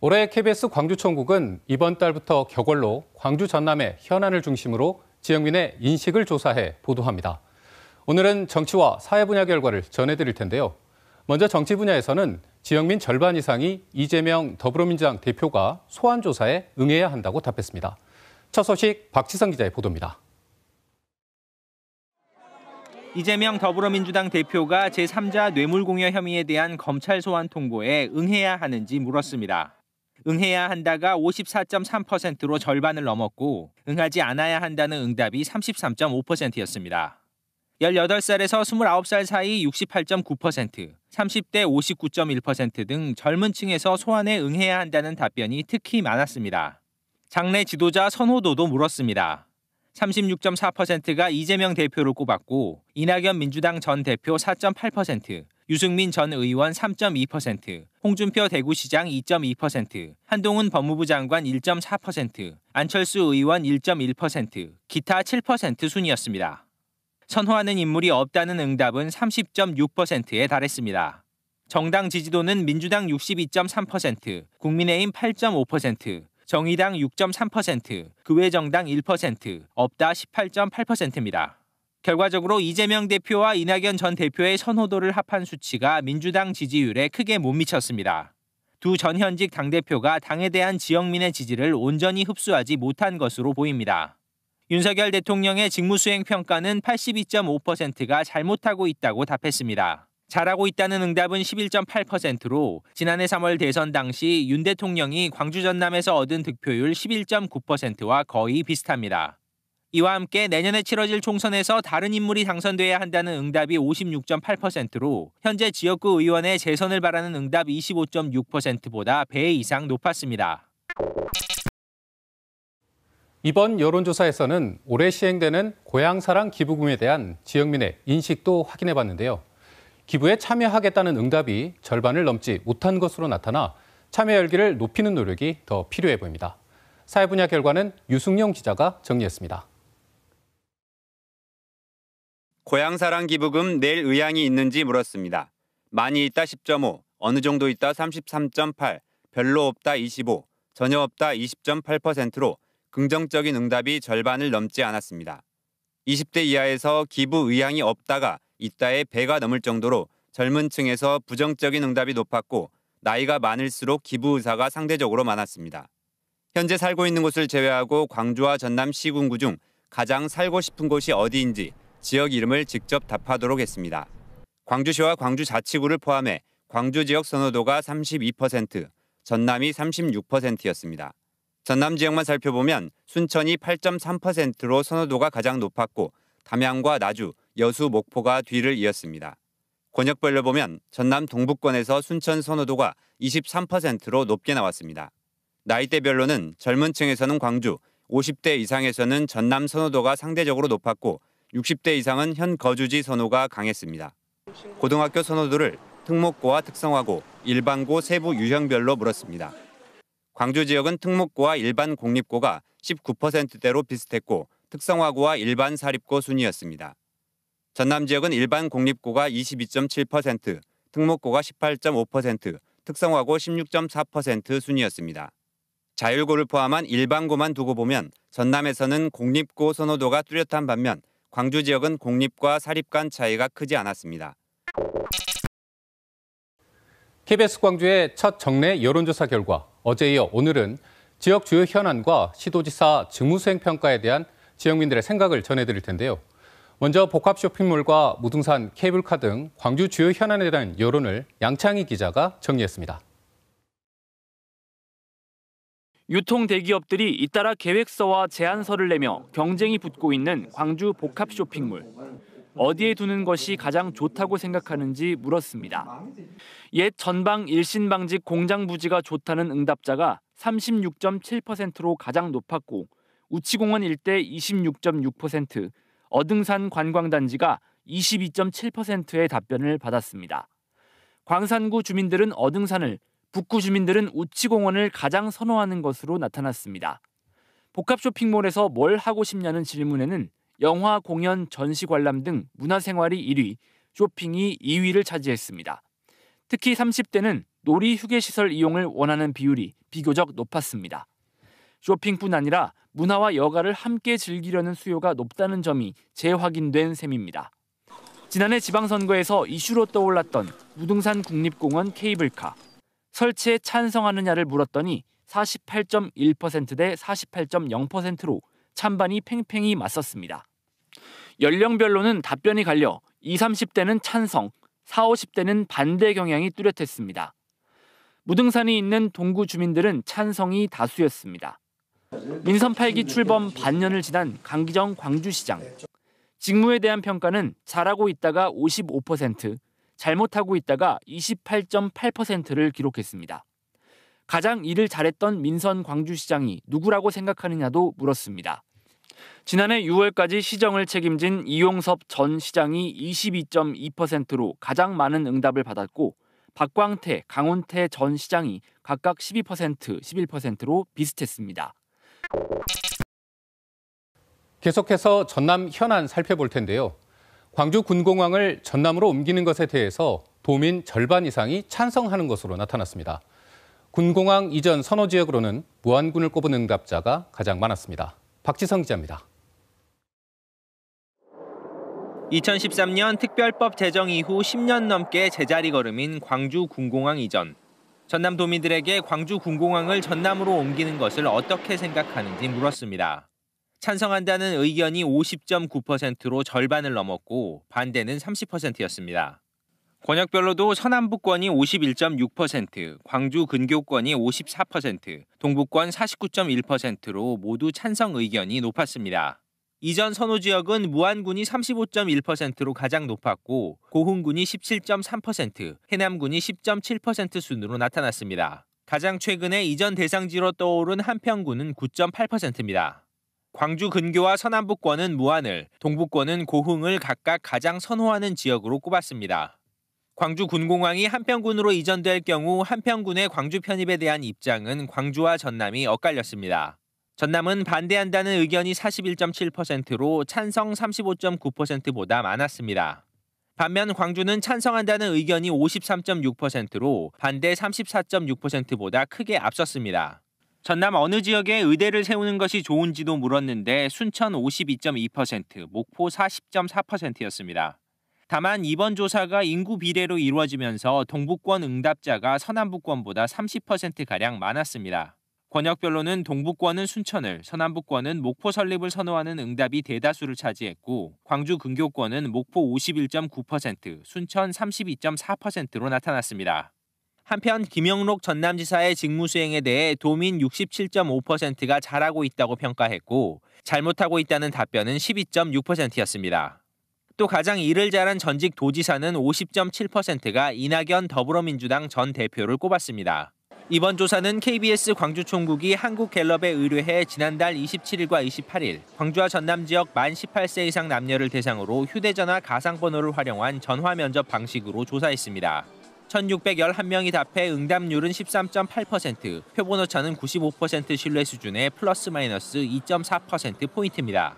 올해 KBS 광주청국은 이번 달부터 격월로 광주 전남의 현안을 중심으로 지역민의 인식을 조사해 보도합니다. 오늘은 정치와 사회 분야 결과를 전해드릴 텐데요. 먼저 정치 분야에서는 지역민 절반 이상이 이재명 더불어민주당 대표가 소환 조사에 응해야 한다고 답했습니다. 첫 소식 박지성 기자의 보도입니다. 이재명 더불어민주당 대표가 제3자 뇌물공여 혐의에 대한 검찰 소환 통보에 응해야 하는지 물었습니다. 응해야 한다가 54.3%로 절반을 넘었고 응하지 않아야 한다는 응답이 33.5%였습니다. 18살에서 29살 사이 68.9%, 30대 59.1%등 젊은 층에서 소환에 응해야 한다는 답변이 특히 많았습니다. 장례 지도자 선호도도 물었습니다. 36.4%가 이재명 대표를 꼽았고 이낙연 민주당 전 대표 4.8%, 유승민 전 의원 3.2%, 홍준표 대구시장 2.2%, 한동훈 법무부 장관 1.4%, 안철수 의원 1.1%, 기타 7% 순이었습니다. 선호하는 인물이 없다는 응답은 30.6%에 달했습니다. 정당 지지도는 민주당 62.3%, 국민의힘 8.5%, 정의당 6.3%, 그 외정당 1%, 없다 18.8%입니다. 결과적으로 이재명 대표와 이낙연 전 대표의 선호도를 합한 수치가 민주당 지지율에 크게 못 미쳤습니다. 두 전 현직 당대표가 당에 대한 지역민의 지지를 온전히 흡수하지 못한 것으로 보입니다. 윤석열 대통령의 직무수행 평가는 82.5%가 잘못하고 있다고 답했습니다. 잘하고 있다는 응답은 11.8%로 지난해 3월 대선 당시 윤 대통령이 광주 전남에서 얻은 득표율 11.9%와 거의 비슷합니다. 이와 함께 내년에 치러질 총선에서 다른 인물이 당선돼야 한다는 응답이 56.8%로 현재 지역구 의원의 재선을 바라는 응답 25.6%보다 배 이상 높았습니다. 이번 여론조사에서는 올해 시행되는 고향사랑 기부금에 대한 지역민의 인식도 확인해 봤는데요. 기부에 참여하겠다는 응답이 절반을 넘지 못한 것으로 나타나 참여 열기를 높이는 노력이 더 필요해 보입니다. 사회 분야 결과는 유승용 기자가 정리했습니다. 고향사랑 기부금 낼 의향이 있는지 물었습니다. 많이 있다 10.5, 어느 정도 있다 33.8, 별로 없다 25, 전혀 없다 20.8%로 긍정적인 응답이 절반을 넘지 않았습니다. 20대 이하에서 기부 의향이 없다가 있다의 배가 넘을 정도로 젊은 층에서 부정적인 응답이 높았고 나이가 많을수록 기부 의사가 상대적으로 많았습니다. 현재 살고 있는 곳을 제외하고 광주와 전남 시군구 중 가장 살고 싶은 곳이 어디인지 지역 이름을 직접 답하도록 했습니다. 광주시와 광주 자치구를 포함해 광주 지역 선호도가 32%, 전남이 36%였습니다. 전남 지역만 살펴보면 순천이 8.3%로 선호도가 가장 높았고 담양과 나주, 여수, 목포가 뒤를 이었습니다. 권역별로 보면 전남 동북권에서 순천 선호도가 23%로 높게 나왔습니다. 나이대별로는 젊은 층에서는 광주, 50대 이상에서는 전남 선호도가 상대적으로 높았고 60대 이상은 현 거주지 선호가 강했습니다. 고등학교 선호도를 특목고와 특성화고, 일반고 세부 유형별로 물었습니다. 광주 지역은 특목고와 일반 공립고가 19%대로 비슷했고 특성화고와 일반 사립고 순이었습니다. 전남 지역은 일반 공립고가 22.7%, 특목고가 18.5%, 특성화고 16.4% 순이었습니다. 자율고를 포함한 일반고만 두고 보면 전남에서는 공립고 선호도가 뚜렷한 반면 광주 지역은 공립과 사립 간 차이가 크지 않았습니다. KBS 광주의 첫 정례 여론조사 결과 어제 이어 오늘은 지역 주요 현안과 시도지사 직무수행 평가에 대한 지역민들의 생각을 전해드릴 텐데요. 먼저 복합 쇼핑몰과 무등산 케이블카 등 광주 주요 현안에 대한 여론을 양창희 기자가 정리했습니다. 유통 대기업들이 잇따라 계획서와 제안서를 내며 경쟁이 붙고 있는 광주 복합 쇼핑몰. 어디에 두는 것이 가장 좋다고 생각하는지 물었습니다. 옛 전방 일신방직 공장 부지가 좋다는 응답자가 36.7%로 가장 높았고 우치공원 일대 26.6%, 어등산 관광단지가 22.7%의 답변을 받았습니다. 광산구 주민들은 어등산을, 북구 주민들은 우치공원을 가장 선호하는 것으로 나타났습니다. 복합 쇼핑몰에서 뭘 하고 싶냐는 질문에는 영화 공연 전시 관람 등 문화생활이 1위, 쇼핑이 2위를 차지했습니다. 특히 30대는 놀이 휴게시설 이용을 원하는 비율이 비교적 높았습니다. 쇼핑뿐 아니라 문화와 여가를 함께 즐기려는 수요가 높다는 점이 재확인된 셈입니다. 지난해 지방선거에서 이슈로 떠올랐던 무등산 국립공원 케이블카. 설치에 찬성하느냐를 물었더니 48.1%대 48.0%로 찬반이 팽팽히 맞섰습니다. 연령별로는 답변이 갈려 20, 30대는 찬성, 40, 50대는 반대 경향이 뚜렷했습니다. 무등산이 있는 동구 주민들은 찬성이 다수였습니다. 민선 8기 출범 반년을 지난 강기정 광주시장. 직무에 대한 평가는 잘하고 있다가 55%, 잘못하고 있다가 28.8%를 기록했습니다. 가장 일을 잘했던 민선 광주시장이 누구라고 생각하느냐도 물었습니다. 지난해 6월까지 시정을 책임진 이용섭 전 시장이 22.2%로 가장 많은 응답을 받았고 박광태, 강원태 전 시장이 각각 12%, 11%로 비슷했습니다. 계속해서 전남 현안 살펴볼 텐데요. 광주 군공항을 전남으로 옮기는 것에 대해서 도민 절반 이상이 찬성하는 것으로 나타났습니다. 군공항 이전 선호 지역으로는 무안군을 꼽은 응답자가 가장 많았습니다. 박지성 기자입니다. 2013년 특별법 제정 이후 10년 넘게 제자리 걸음인 광주 군공항 이전. 전남 도민들에게 광주 군공항을 전남으로 옮기는 것을 어떻게 생각하는지 물었습니다. 찬성한다는 의견이 50.9%로 절반을 넘었고 반대는 30%였습니다. 권역별로도 서남부권이 51.6%, 광주 근교권이 54%, 동북권 49.1%로 모두 찬성 의견이 높았습니다. 이전 선호 지역은 무안군이 35.1%로 가장 높았고 고흥군이 17.3%, 해남군이 10.7% 순으로 나타났습니다. 가장 최근에 이전 대상지로 떠오른 한평군은 9.8%입니다. 광주 근교와 서남부권은 무안을, 동북권은 고흥을 각각 가장 선호하는 지역으로 꼽았습니다. 광주 군공항이 한평군으로 이전될 경우 한평군의 광주 편입에 대한 입장은 광주와 전남이 엇갈렸습니다. 전남은 반대한다는 의견이 41.7%로 찬성 35.9%보다 많았습니다. 반면 광주는 찬성한다는 의견이 53.6%로 반대 34.6%보다 크게 앞섰습니다. 전남 어느 지역에 의대를 세우는 것이 좋은지도 물었는데 순천 52.2%, 목포 40.4%였습니다. 다만 이번 조사가 인구 비례로 이루어지면서 동북권 응답자가 서남북권보다 30%가량 많았습니다. 권역별로는 동북권은 순천을, 서남북권은 목포 설립을 선호하는 응답이 대다수를 차지했고, 광주 근교권은 목포 51.9%, 순천 32.4%로 나타났습니다. 한편 김영록 전남지사의 직무수행에 대해 도민 67.5%가 잘하고 있다고 평가했고, 잘못하고 있다는 답변은 12.6%였습니다. 또 가장 일을 잘한 전직 도지사는 50.7%가 이낙연 더불어민주당 전 대표를 꼽았습니다. 이번 조사는 KBS 광주 총국이 한국갤럽에 의뢰해 지난달 27일과 28일 광주와 전남 지역 만 18세 이상 남녀를 대상으로 휴대전화 가상번호를 활용한 전화 면접 방식으로 조사했습니다. 1,611명이 답해 응답률은 13.8%, 표본 오차는 95% 신뢰 수준의 플러스 마이너스 2.4%포인트입니다.